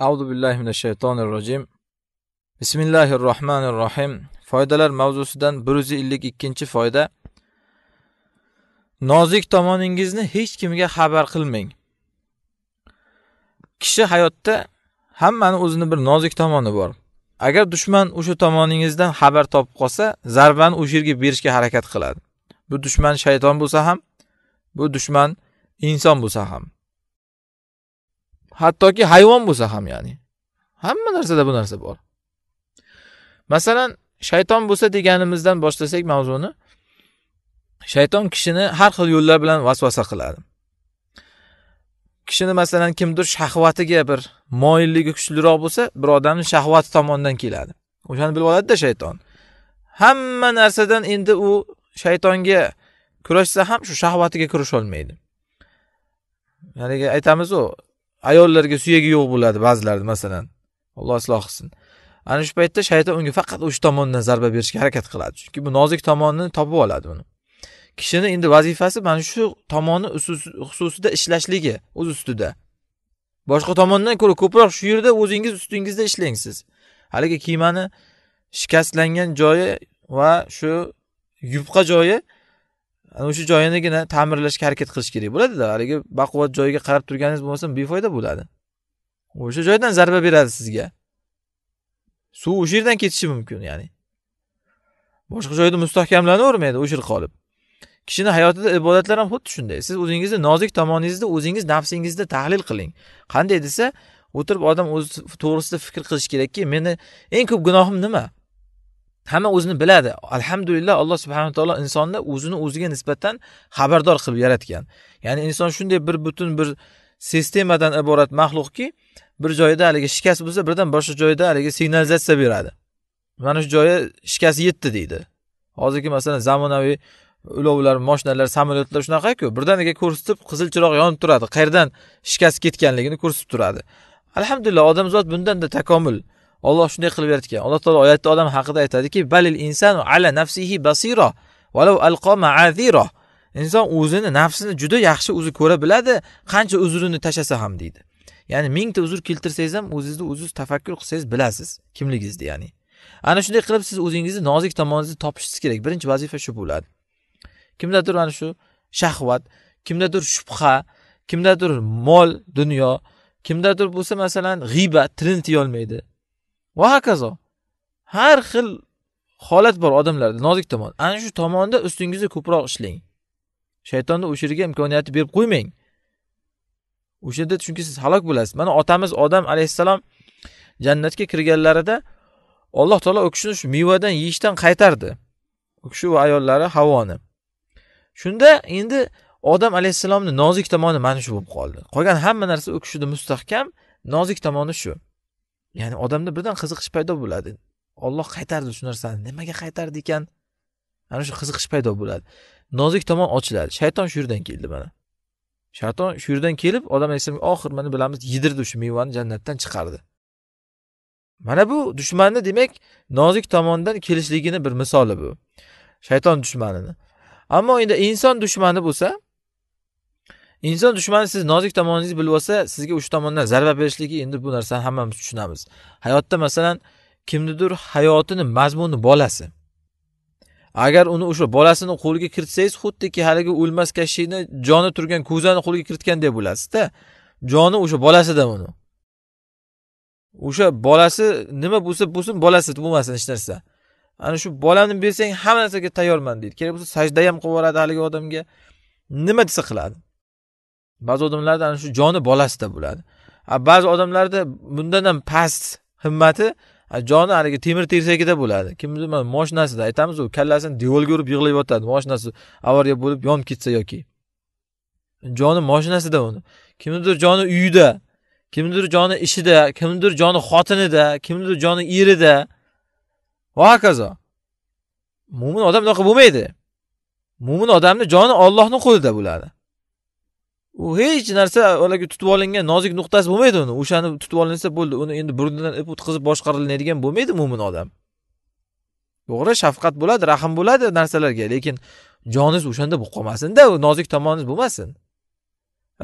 audu billahi mina shaytonir rojim bismillahi rohmanir rohim foydalar mavzusidan bir yuz ellik ikkinchi foyda nozik tomoningizni hech kimga xabar qilmang kishi hayotda hammani o'zini bir nozik tomoni bor agar dushman o'sha tomoningizdan xabar topib qolsa zarbani o'sha yerga berishga harakat qiladi bu dushman shayton bo'lsa ham bu dushman inson bo'lsa ham hattoki hayvon bo'lsa ham ya'ni hamma narsada bu narsa bor masalan shayton bo'lsa deganimizdan boshlasak mavzuni shayton kishini har xil yo'llar bilan vasvasa qiladi kishini masalan kimdir shahvatiga bir moyilligi kuchliroq bo'lsa bir odamni shahvati tomonidan keladi o'shani bilib oladida shayton hamma narsadan endi u shaytonga kurashsa ham shu shahvatiga kurasholmaydi haligi aytamizu ayollarga suyagi yo'q bo'ladi ba'zilarni masalan alloh isloh qilsin ana shu paytda shayton unga faqat o'sha tomondan zarba berishga harakat qiladi chunki bu nozik tomonini topib oladi uni kishini endi vazifasi mana shu tomoni xususida ishlashligi o'z ustida boshqa tomondan ko'ra ko'proq shu yerda o'zingiz ustingizda ishlang siz haligi kemani shikastlangan joyi va shu yupqa joyi o'sha joyinigina ta'mirlashga harakat qilish kerak bo'ladida haligi baquvvat joyiga qarab turganingiz bo'lmasa befoyda bo'ladi o'sha joydan zarba beradi sizga suv o'sha yerdan ketishi mumkin ya'ni boshqa joyda mustahkamlanavermaydi o'sha yil qolib kishini hayotida ibodatlar ham xuddi shunday siz o'zingizni nozik tomoningizni o'zingiz nafsingizni tahlil qiling qanday desa o'tirib odam o'zi to'g'risida fikr qilishi kerakki meni eng ko'p gunohim nima hamma o'zini biladi alhamdulillah alloh subhanaa taolo insonni o'zini o'ziga nisbatan xabardor qilib yaratgan ya'ni inson shunday bir butun bir sistemadan iborat maxluqki bir joyda haligi shikast bo'lsa birdan boshqa joyda haligi signalizatsiya beradi mana shu joyi shikast yetdi deydi hozirgi masalan zamonaviy ulovlar moshinalar samolyotlar shunaqaku birdaniga ko'rsatib qizil chiroq yonib turadi qayerdan shikast ketganligini ko'rsatib turadi alhamdulillah odamzod bundanda takomil olloh shunday qilib yaratgan alloh taolo oyatda odam haqida aytadiki balil insanu ala nafsihi basiro valau alqo maaziro inson o'zini nafsini juda yaxshi o'zi ko'ra biladi qancha uzrini tashlasa ham deydi ya'ni mingta uzr keltirsangiz ham o'zingizni o'zingiz tafakkur qilsangiz bilasiz kimligingizni ya'ni ana shunday qilib siz o'zingizni nozik tomoningizni topishingiz kerak birinchi vazifa shu bo'ladi kimdadir mana shu shahvat kimdadir shubha kimdadir mol dunyo kimdadir bo'lsa masalan g'iybat tilini tiyolmaydi va hokazo har xil holat bor odamlarda nozik tomon ana shu tomonda ustingizda ko'proq ishlang shaytonni o'sha yerga imkoniyatni berib qo'ymang o'sha yerda chunki siz halok bo'lasiz mana otamiz odam alayhissalom jannatga kirganlarida alloh taolo u kishini shu mevadan yeyishdan qaytardi u kishi va ayollari havoni shunda endi odam alayhissalomni nozik tomoni mana shu bo'lib qoldi qolgan hamma narsa u kishida mustahkam nozik tomoni shu ya'ni odamda birdan qiziqish paydo bo'ladi olloh qaytardi shu narsani nimaga qaytardi ekan ana shu qiziqish paydo bo'ladi nozik tomon ochiladi shayton shu yerdan keldi mana shayton shu yerdan kelib odam aytsa oxiri mana bilamiz yedirdi shu mevani jannatdan chiqardi mana bu dushmanni demak nozik tomondan kelishligini bir misoli bu shayton dushmanini ammo endi inson dushmani bo'lsa inson dushmani siz nozik tomoningizni bilib olsa sizga o'sha tomondan zarba berishligi endi bu narsani hammamiz tushunamiz hayotda masalan kimnidir hayotini mazmuni bolasi agar uni o'sha bolasini qo'liga kiritsangiz xuddiki haligi o'lmas kashshikni joni turgan ko'zani qo'liga kiritgandek bo'lasizda joni o'sha bolasida uni o'sha bolasi nima bo'lsa bo'lsin bolasi bo'lmasin hech narsa ana shu bolamni bersang hamma narsaga tayyorman deydi kerak bo'lsa sajda ham qilib yuboradi haligi odamga nima desa qiladi ba'zi odamlarda ana shu joni bolasida bo'ladi ba'zi odamlarda bundan ham past himmati joni haligi temir tersagida bo'ladi kimdir moshinasida aytamiz u kallasini devorga urib yig'lab yotadi moshinasi avariya bo'lib yonib ketsa yoki joni moshinasida uni kimnidir joni uyida kimnidir joni ishida kimnidir joni xotinida kimnidir joni erida va hokazo mo'min odam unaqa bo'lmaydi mo'min odamni joni ollohni qo'lida bo'ladi u hech narsa haligi tutib olingan nozik nuqtasi bo'lmaydi uni o'shani tutib olinsa bo'ldi uni endi burnidan ip o'tkazib boshqariladigan bo'lmaydi mo'min odam to'g'ri shafqat bo'ladi rahm bo'ladi narsalarga lekin joningiz o'shanda bo'lib qolmasinda nozik tomoningiz bo'lmasin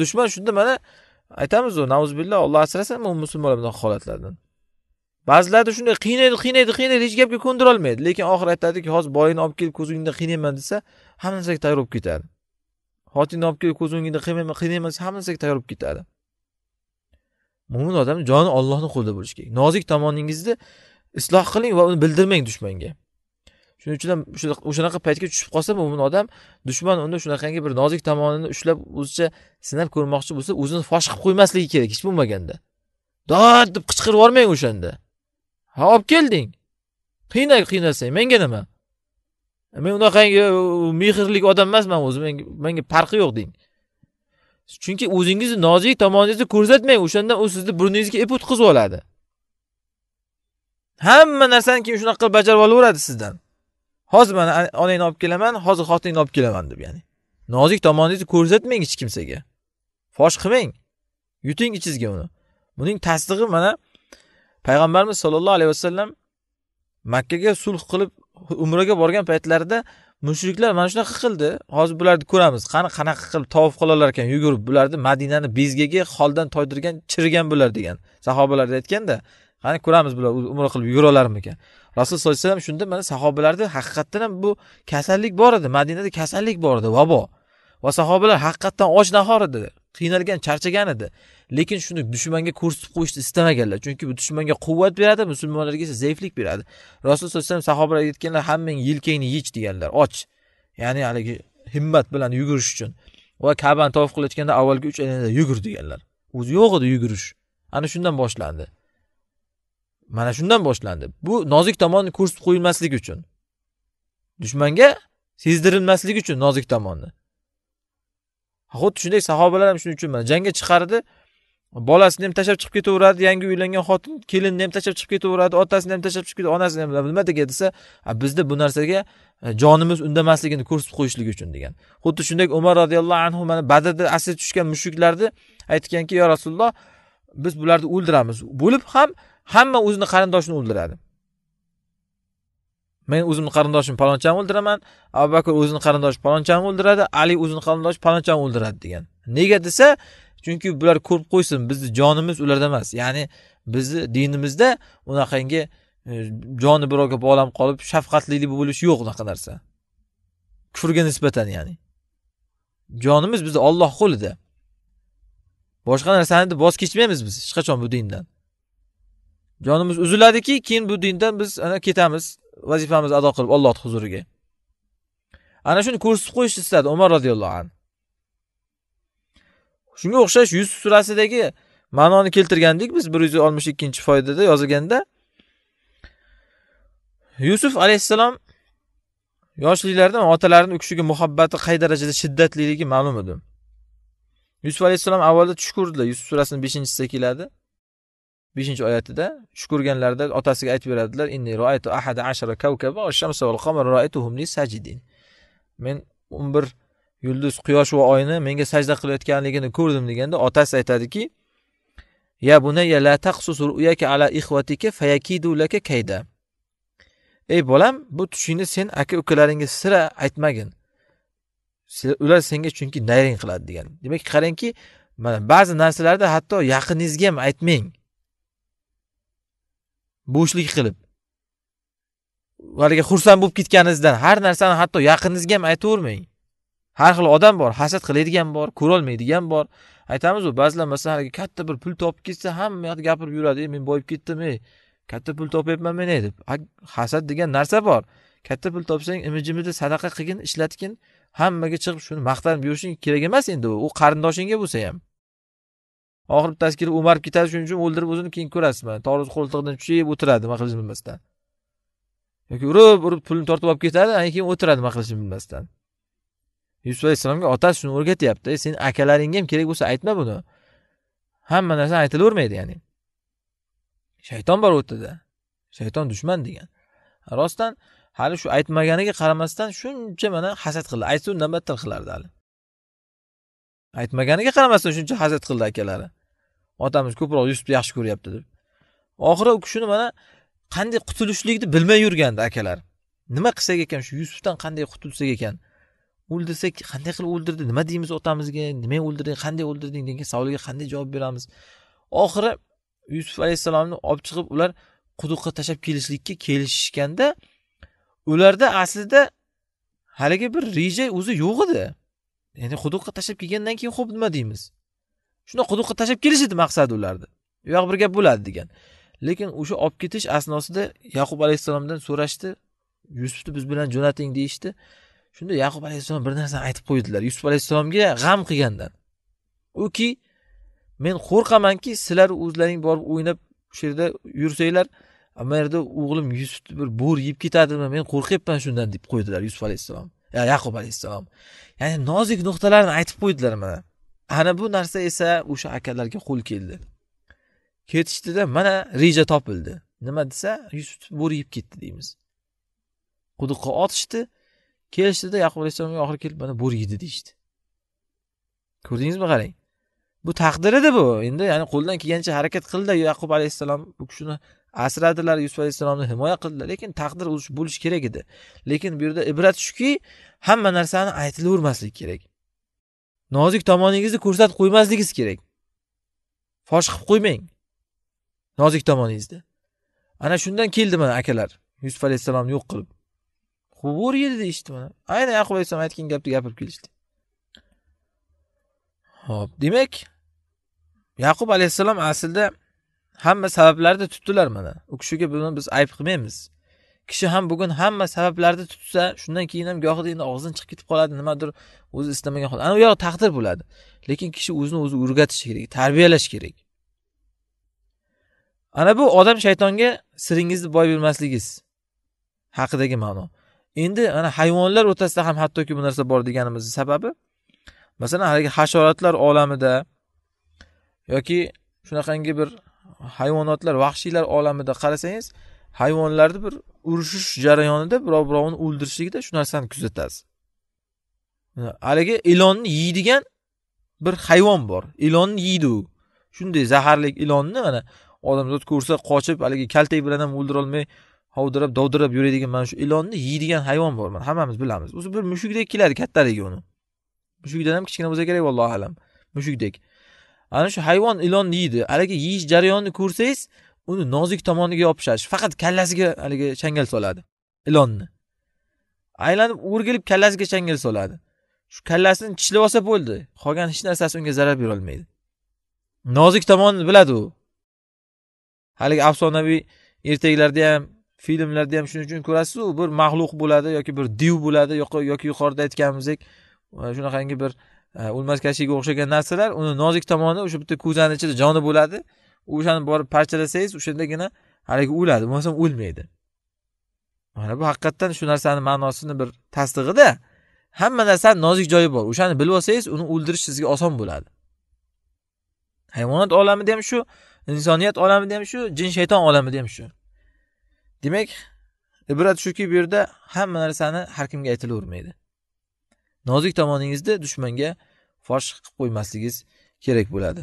dushman shunda mana aytamiz nauzbillah olloh asrasin mo'min musulmonlar bunaqa holatlardan ba'zilarda shunday qiynaydi qiynaydi qiynaydi hech gapga ko'ndira olmaydi lekin oxiri aytadiki hozir boyingni olib kelib ko'zingda qiynayman desa hamma narsaga tayyor bo'lib ketadi xotinni olib kelib ko'z o'ngingda qiynayman qiynayman hamma narsaga tayyor bo'lib ketadi mo'min odam joni ollohni qo'lida bo'lishi kerak nozik tomoningizni isloh qiling va uni bildirmang dushmanga shuning uchun ham o'shanaqa paytga tushib qolsa mo'min odam dushman uni shunaqangi bir nozik tomonini ushlab o'zicha sinab ko'rmoqchi bo'lsa o'zini fosh qilib qo'ymasligi kerak hech bo'lmaganda dod deb qichqirib yubormang o'shanda ha olib kelding qiynay qiynasang menga nima men unaqangi mehrli odam emasman o'zi menga farqi yo'q deng chunki o'zingizni nozik tomoningizni ko'rsatmang o'shandan u sizni burningizga ip o'tkazib oladi hamma narsani keyin shunaqa qilib bajarib olaveradi sizdan hozir mana onangni olib kelaman hozir xotiningni olib kelaman deb ya'ni nozik tomoningizni ko'rsatmang hech kimsaga fosh qilmang yuting ichingizga uni buning tasdig'i mana payg'ambarimiz sollallohu alayhi vasallam makkaga sulh qilib umraga borgan paytlarida mushriklar mana shunaqa qildi hozir bularni ko'ramiz qani qanaqa qilib tavof qilolar ekan yugurib bularni madinani bezgagi holdan toydirgan chirigan bular degan sahobalarni aytganda qani ko'ramiz bular umra qilib yurolarmikan rasululloh sollallohu alayhi vasallam shunda mana sahobalarda haqiqatdan ham bu kasallik bor edi madinada kasallik bor edi vabo va sahobalar haqiqatdan och nahor edi qiynalgan charchagan edi lekin shuni dushmanga ko'rsatib qo'yishni istamaganlar chunki bu dushmanga quvvat beradi musulmonlarga esa zaiflik beradi rasululloh sallallohu alayhi vasallam sahobalar aytganlar hammang yelkangni yech deganlar och ya'ni haligi himmat bilan yugurish uchun va kabani tavof qilayotganda avvalgi uch aylanada yugur deganlar o'zi yo'q edi yugurish ana shundan boshlandi mana shundan boshlandi bu nozik tomonni ko'rsatib qo'yilmasligi uchun dushmanga sezdirilmasligi uchun nozik tomonni xuddi shunday sahobalar ham shuning uchun mana jangga chiqardi bolasini ham tashlab chiqib ketaveradi yangi uylangan xotin kelinini ham tashlab chiqib ketaveradi otasini ham tashlab chiqib ketadi onasini ham nimaga desa bizda bu narsaga e, jonimiz undamasligini ko'rsatib qo'yishlik uchun degan xuddi shunday umar roziyallohu anhu mana badrda asir tushgan mushuklarni aytganki yo rasululloh biz bularni o'ldiramiz bo'lib ham hamma o'zini qarindoshini o'ldiradi men o'zimni qarindoshim palonchani o'ldiraman abu bakr o'zini qarindoshi palonchani o'ldiradi ali o'zini qarindoshi palonchani o'ldiradi degan nega desa chunki bular ko'rib qo'ysin bizni jonimiz ularda emas ya'ni bizni dinimizda unaqangi e, joni birovga bog'lanib qolib shafqatlilik bo'lish yo'q unaqa narsa kufrga nisbatan ya'ni jonimiz bizni olloh qo'lida boshqa narsani voz kechmaymiz biz hech qachon bu dindan jonimiz uziladiki keyin bu dindan biz ana ketamiz vazifamizni ado qilib ollohni huzuriga ana shuni ko'rsatib qo'yishni istadi umar roziyallohu anhu shunga o'xshash yusuf surasidagi ma'noni keltirgandik biz bir yuz oltmish ikkinchi foydada yozilganda yusuf alayhissalom yoshliklarida otalarini u kishiga muhabbati qay darajada shiddatliligi ma'lum edi yusuf alayhissalom avvalda tush ko'rdilar yusuf surasini beshinchisida keladi beshinchi oyatida tush ko'rganlarida otasiga aytib beradilar inni roaytu ahada ashara kavkaba shamsa qamara men o'n bir yulduz quyosh va oyni menga sajda qilayotganligini ko'rdim deganda otasi aytadiki ya bunayya la taqsus ru'yaka ala ixvatika fayakidu laka kayda ey bolam bu tushingni sen aka ukalaringga sira aytmagin ular senga chunki nayring qiladi degan demak qarangki mana ba'zi narsalarni hatto yaqiningizga ham aytmang bo'shlik qilib haligi xursand bo'lib ketganingizdan har narsani hatto yaqiningizga ham aytavermang har xil odam bor hasad qiladigan bor ko'rolmaydigan bor aytamizu ba'zilar masalan haligi katta bir pul topib ketsa hamma yoqda gapirib yuradi men boyib ketdim ey katta pul topyapman men deb hasad degan narsa bor katta pul topsang imijimida sadaqa qilgin ishlatgin hammaga chiqib shuni maqtanib yurishing kerak emas endi u qarindoshingga bo'lsa ham oxiri bittasi kelib o'marib ketadi shuning uchun o'ldirib o'zini keyin mana toruz qo'ltig'idan tushib o'tiradi nima qilishini bilmasdan yoki urib urib pulni tortib olib ketadi keyin o'tiradi nima qilishini bilmasdan yusuf alayhissalomga otasi shuni o'rgatyapti seni akalaringga ham kerak bo'lsa aytma buni hamma narsa aytilavermaydi ya'ni shayton bor o'rtada shayton dushman degan rostdan hali shu aytmaganiga qaramasdan shuncha mana hasad qildi aytsa undan battar qilardi hali aytmaganiga qaramasdan shuncha hasad qildi akalari otamiz ko'proq yusufni yaxshi ko'ryapti deb oxiri u kishini mana qanday qutulishlikni bilmay yurgandi akalari nima qilsak ekan shu yusufdan qanday qutulsak ekan o'ldirsak qanday qilib o'ldirdi nima deymiz otamizga nima o'ldirding qanday o'ldirding degan savolga qanday javob beramiz oxiri yusuf alayhissalomni olib chiqib ular quduqqa tashlab kelishlikka kelishishganda ularda aslida haligi bir reja o'zi yo'q edi ya'ni quduqqa tashlab kelgandan keyin ho'p nima deymiz shundoq quduqqa tashlab kelish edi maqsadi ularni u yoq bir gap bo'ladi degan lekin o'sha olib ketish asnosida yaqub alayhissalomdan so'rashdi yusufni biz bilan jo'nating deyishdi işte. shunda yaqub alayhissalom bir narsani aytib qo'ydilar yusuf alayhissalomga g'am qilgandan uki men qo'rqamanki sizlar o'zlaring borib o'ynab o'sha yerda yursanglar bu yerda o'g'lim yusuf bir bo'ri yeb ketadimi men qo'rqyapman shundan deb qo'ydilar yusuf alayhissalom ya yaqub alayhissalom ya'ni nozik nuqtalarni aytib qo'ydilar mana ana bu narsa esa o'sha akalarga qo'l keldi ketishdida mana reja topildi nima desa yusuf bo'ri yeb ketdi deymiz quduqqa otishdi kelishdida yaqub alayhissalomga oxiri kelib mana bo'ri yedi deyishdi ko'rdingizmi qarang bu taqdir edi bu endi ya'ni qo'ldan kelgancha harakat qildi yaqub alayhissalom bu kishini asradilar yusuf alayhissalomni himoya qildilar lekin taqdir bo'lishi kerak edi lekin bu yerda ibrat shuki hamma narsani aytilavermaslik kerak nozik tomoningizni ko'rsatib qo'ymasligingiz kerak fosh qilib qo'ymang nozik tomoningizni ana shundan keldi mana akalar yusuf alayhissalomni yo'q qilib quvur yedi deyishdi buni ayni yaqub alayhissalom aytgan gapni gapirib kelishdi ho'p demak yaqub alayhissalom aslida hamma sabablarni tutdilar mana u kishiga buni biz ayb qilmaymiz kishi ham bugun hamma sabablarni tutsa shundan keyin ham gohida endi og'zidan chiqib ketib qoladi nimadir o'zi istamagan holda ana u yoq taqdir bo'ladi lekin kishi o'zini o'zi o'rgatishi kerak tarbiyalash kerak ana bu odam shaytonga siringizni boy bermasligingiz haqidagi ma'no endi ana hayvonlar o'rtasida ham hattoki bu narsa bor deganimizni sababi masalan haligi hasharotlar olamida yoki shunaqangi bir hayvonotlar vahshiylar olamida qarasangiz hayvonlarni bir urushish jarayonida birov birovini o'ldirishligida shu narsani kuzatasiz haligi ilonni yeydigan bir hayvon bor ilonni yeydi u shunday zaharli ilonni mana odamzod ko'rsa qochib haligi kaltak bilan ham o'ldirolmay hovdirab dovdirab yuradigan mana shu ilonni yeydigan hayvon bor mana hammamiz bilamiz o'zi bir mushukdek keladi kattaligi uni mushukdan ham kichkina bo'lsa kerak vallohu alam mushukdek ana shu hayvon ilonni yeydi haligi yeyish jarayonini ko'rsangiz uni nozik tomoniga yopishadi faqat kallasiga haligi changal soladi ilonni aylanib o'rgilib kallasiga changal soladi shu kallasini tishlab olsa bo'ldi qolgan hech narsasi unga zarar berolmaydi nozik tomonini biladi u haligi afsonaviy ertaklarda ham filmlarda ham shuning uchun ko'rasizu bir maxluq bo'ladi yoki bir div bo'ladi yoki yuqorida aytganimizdek shunaqangi bir o'lmas e, kashiga o'xshagan narsalar uni nozik tomoni o'sha bitta ko'zani ichida joni bo'ladi o'shani borib parchalasangiz o'shandagina haligi o'ladi bo'lmasam o'lmaydi mana bu haqiqatdan shu narsani ma'nosini bir tasdig'ida hamma narsani nozik joyi bor o'shani bilib olsangiz uni o'ldirish sizga oson bo'ladi hayvonot olamida ham shu insoniyat olamida ham shu jin shayton olamida ham shu demak ibrat shuki bu yerda hamma narsani har kimga aytilavermaydi nozik tomoningizni dushmanga fosh qilib qo'ymasligingiz kerak bo'ladi